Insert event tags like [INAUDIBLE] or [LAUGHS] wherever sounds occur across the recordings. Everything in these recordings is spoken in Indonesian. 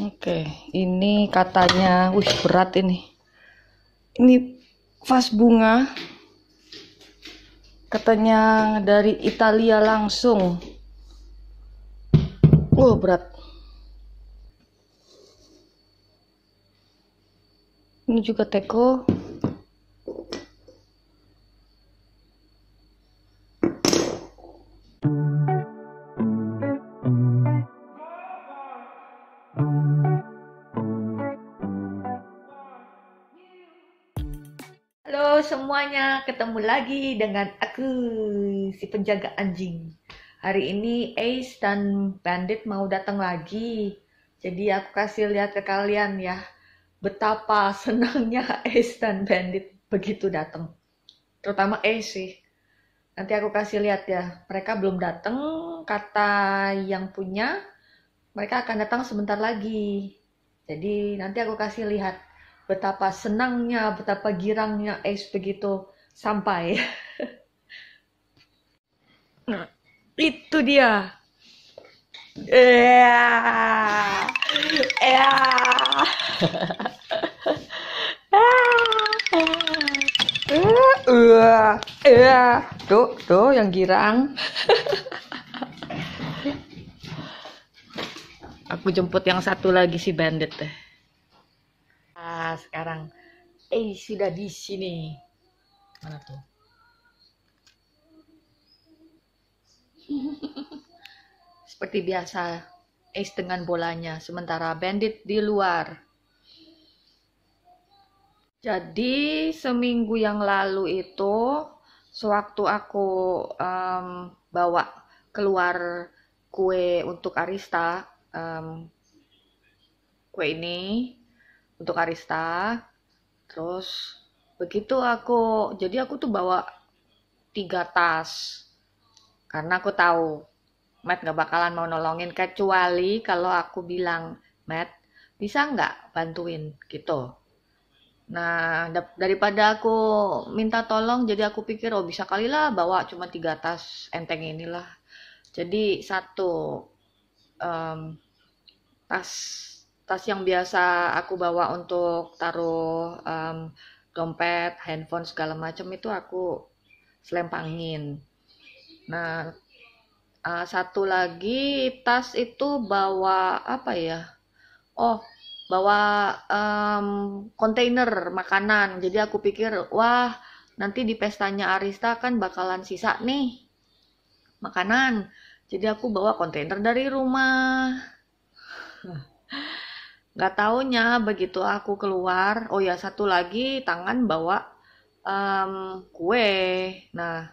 Oke, ini katanya, wih berat ini. Ini vas bunga, katanya dari Italia langsung. Wah berat. Ini juga teko. semuanya, ketemu lagi dengan aku, si penjaga anjing. Hari ini Ace dan Bandit mau datang lagi. Jadi aku kasih lihat ke kalian ya, betapa senangnya [LAUGHS] Ace dan Bandit begitu datang. Terutama Ace sih. Nanti aku kasih lihat ya, mereka belum datang, kata yang punya, mereka akan datang sebentar lagi. Jadi nanti aku kasih lihat betapa senangnya, betapa girangnya Ace begitu sampai. [LAUGHS] nah, itu dia. Yeah. Yeah. Uh, uh, tuh, tuh yang girang. Aku jemput yang satu lagi si Bandit deh sekarang eh sudah di sini mana tuh [LAUGHS] seperti biasa Ace dengan bolanya sementara bandit di luar jadi seminggu yang lalu itu sewaktu aku um, bawa keluar kue untuk Arista um, kue ini untuk Arista terus begitu aku jadi aku tuh bawa tiga tas karena aku tahu Matt gak bakalan mau nolongin kecuali kalau aku bilang Matt bisa nggak bantuin gitu nah daripada aku minta tolong jadi aku pikir oh bisa kali lah bawa cuma tiga tas enteng inilah jadi satu um, tas tas yang biasa aku bawa untuk taruh um, dompet, handphone segala macam itu aku selempangin. Nah, uh, satu lagi tas itu bawa apa ya? Oh, bawa um, kontainer makanan. Jadi aku pikir, wah nanti di pestanya Arista kan bakalan sisa nih makanan. Jadi aku bawa kontainer dari rumah. Nggak taunya begitu aku keluar, oh ya satu lagi tangan bawa um, kue. Nah,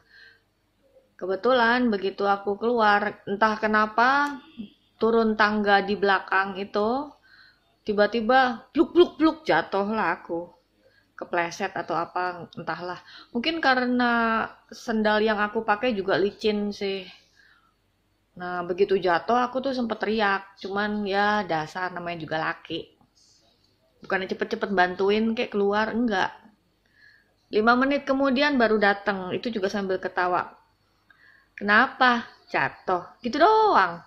kebetulan begitu aku keluar, entah kenapa turun tangga di belakang itu tiba-tiba pluk pluk pluk lah aku kepleset atau apa entahlah mungkin karena sendal yang aku pakai juga licin sih Nah, begitu jatuh aku tuh sempet teriak, cuman ya dasar namanya juga laki. Bukannya cepet-cepet bantuin kayak keluar, enggak. Lima menit kemudian baru datang, itu juga sambil ketawa. Kenapa? Jatuh. Gitu doang.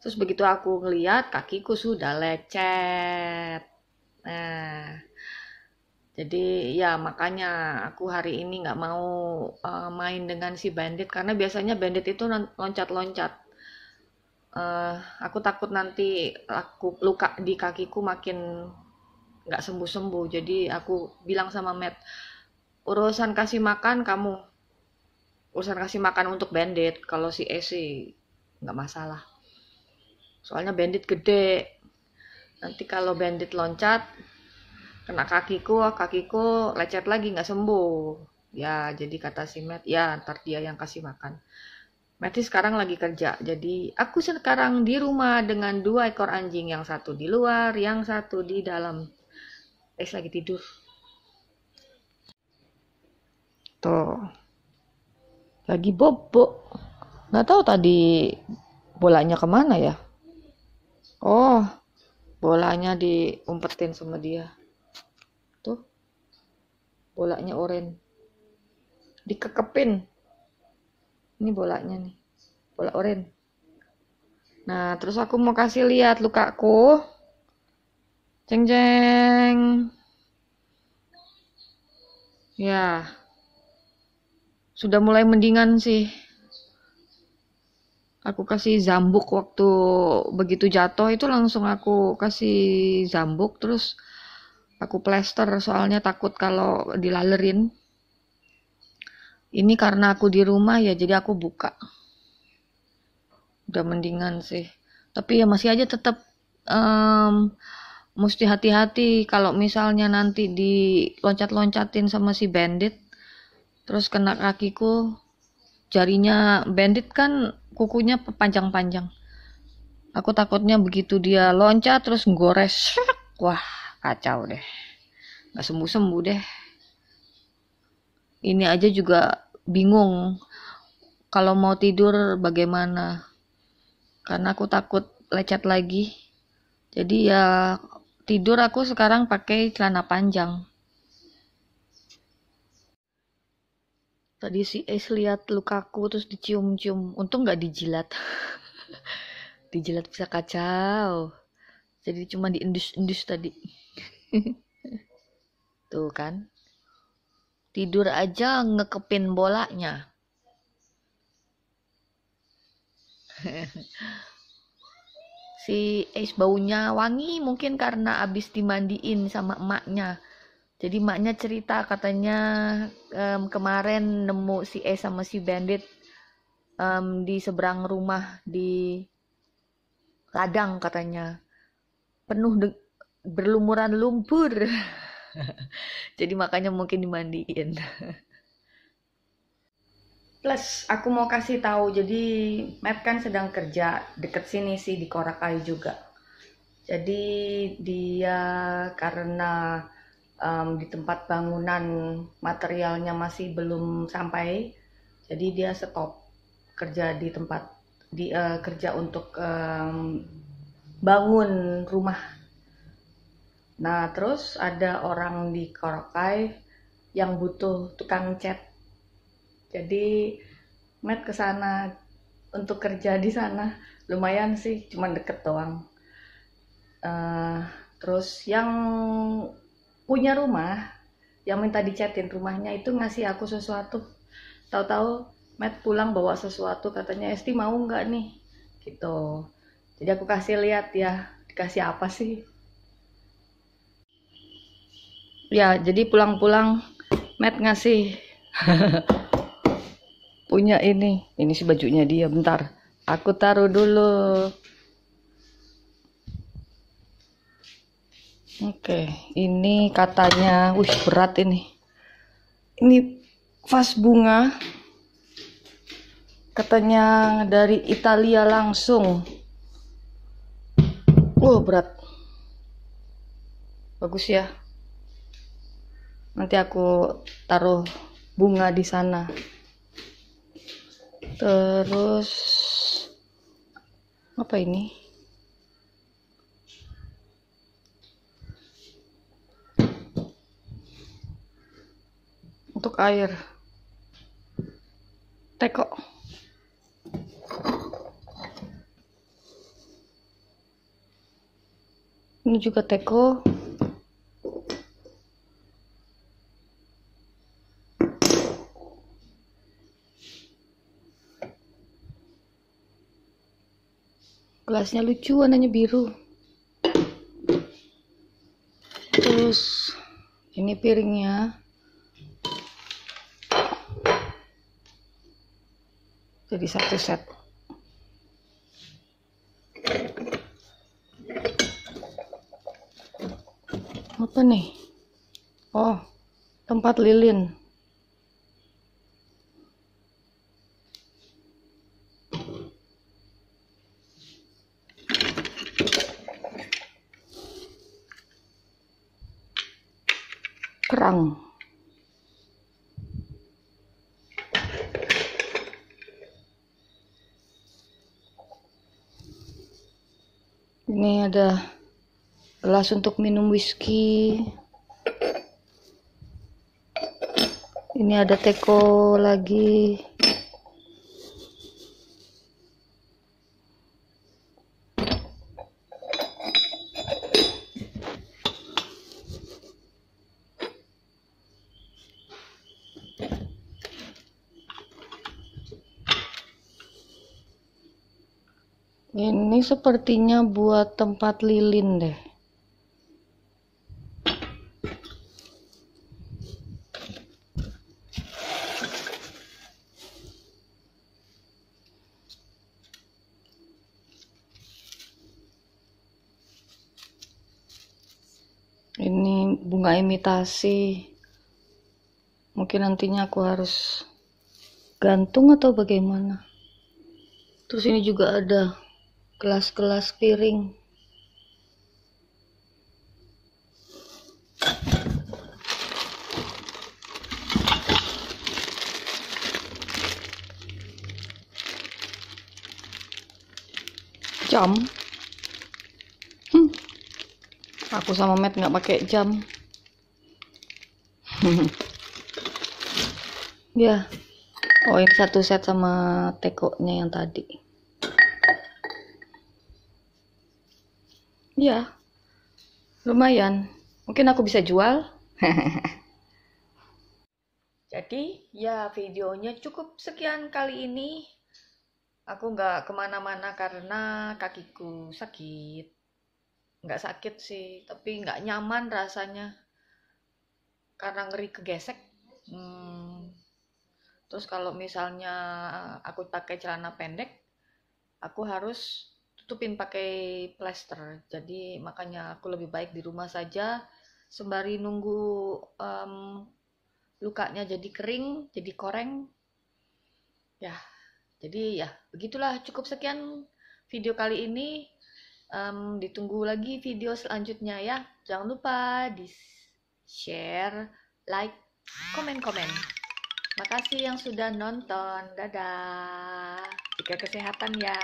Terus begitu aku ngeliat, kakiku sudah lecet. Nah, jadi ya makanya aku hari ini nggak mau uh, main dengan si bandit karena biasanya bandit itu loncat-loncat. Uh, aku takut nanti aku luka di kakiku makin nggak sembuh-sembuh. Jadi aku bilang sama Matt, urusan kasih makan kamu, urusan kasih makan untuk bandit. Kalau si AC e nggak masalah. Soalnya bandit gede. Nanti kalau bandit loncat, kena kakiku kakiku lecet lagi nggak sembuh ya jadi kata si Matt ya ntar dia yang kasih makan Matty sekarang lagi kerja jadi aku sekarang di rumah dengan dua ekor anjing yang satu di luar yang satu di dalam Es lagi tidur tuh lagi bobo nggak tahu tadi bolanya kemana ya oh bolanya diumpetin sama dia bolanya oranye dikekepin ini bolanya nih bola oranye nah terus aku mau kasih lihat lukaku ceng ceng ya sudah mulai mendingan sih aku kasih zambuk waktu begitu jatuh itu langsung aku kasih zambuk terus aku plester soalnya takut kalau dilalerin ini karena aku di rumah ya jadi aku buka udah mendingan sih tapi ya masih aja tetap um, mesti hati-hati kalau misalnya nanti diloncat-loncatin sama si bandit terus kena kakiku jarinya bandit kan kukunya panjang-panjang aku takutnya begitu dia loncat terus gores [LAUGHS] wah kacau deh nggak sembuh sembuh deh ini aja juga bingung kalau mau tidur bagaimana karena aku takut lecet lagi jadi ya tidur aku sekarang pakai celana panjang tadi si Es lihat lukaku terus dicium-cium untung nggak dijilat [LAUGHS] dijilat bisa kacau jadi cuma indus indus tadi [LAUGHS] tuh kan tidur aja ngekepin bolanya [LAUGHS] si Es baunya wangi mungkin karena abis dimandiin sama emaknya jadi emaknya cerita katanya um, kemarin nemu si Es sama si Bandit um, di seberang rumah di ladang katanya penuh berlumuran lumpur [LAUGHS] jadi makanya mungkin dimandiin [LAUGHS] plus aku mau kasih tahu jadi Matt kan sedang kerja deket sini sih di Korakai juga jadi dia karena um, di tempat bangunan materialnya masih belum sampai jadi dia stop kerja di tempat di uh, kerja untuk um, bangun rumah. Nah, terus ada orang di Korokai yang butuh tukang cat. Jadi, Matt ke sana untuk kerja di sana. Lumayan sih, cuma deket doang. Uh, terus yang punya rumah, yang minta dicatin rumahnya itu ngasih aku sesuatu. Tahu-tahu Matt pulang bawa sesuatu katanya Esti mau nggak nih gitu jadi aku kasih lihat ya dikasih apa sih ya jadi pulang-pulang Matt ngasih [LAUGHS] punya ini ini sih bajunya dia bentar aku taruh dulu Oke, ini katanya, wih berat ini. Ini vas bunga, katanya dari Italia langsung. Oh berat. Bagus ya. Nanti aku taruh bunga di sana. Terus apa ini? Untuk air. Teko. ini juga teko gelasnya lucu warnanya biru terus ini piringnya jadi satu set apa nih oh tempat lilin kerang ini ada gelas untuk minum whisky ini ada teko lagi Ini sepertinya buat tempat lilin deh. nggak imitasi mungkin nantinya aku harus gantung atau bagaimana terus ini juga ada kelas-kelas piring jam hmm. aku sama Matt nggak pakai jam [LAUGHS] ya oh ini satu set sama tekonya yang tadi ya lumayan mungkin aku bisa jual [LAUGHS] jadi ya videonya cukup sekian kali ini aku nggak kemana-mana karena kakiku sakit nggak sakit sih tapi nggak nyaman rasanya karena ngeri kegesek hmm, terus kalau misalnya eh, aku pakai celana pendek aku harus tutupin pakai plester jadi makanya aku lebih baik di rumah saja sembari nunggu um, lukanya jadi kering jadi koreng ya jadi ya begitulah cukup sekian video kali ini um, ditunggu lagi video selanjutnya ya jangan lupa di share, like, komen-komen. Makasih yang sudah nonton. Dadah. Jika kesehatan ya.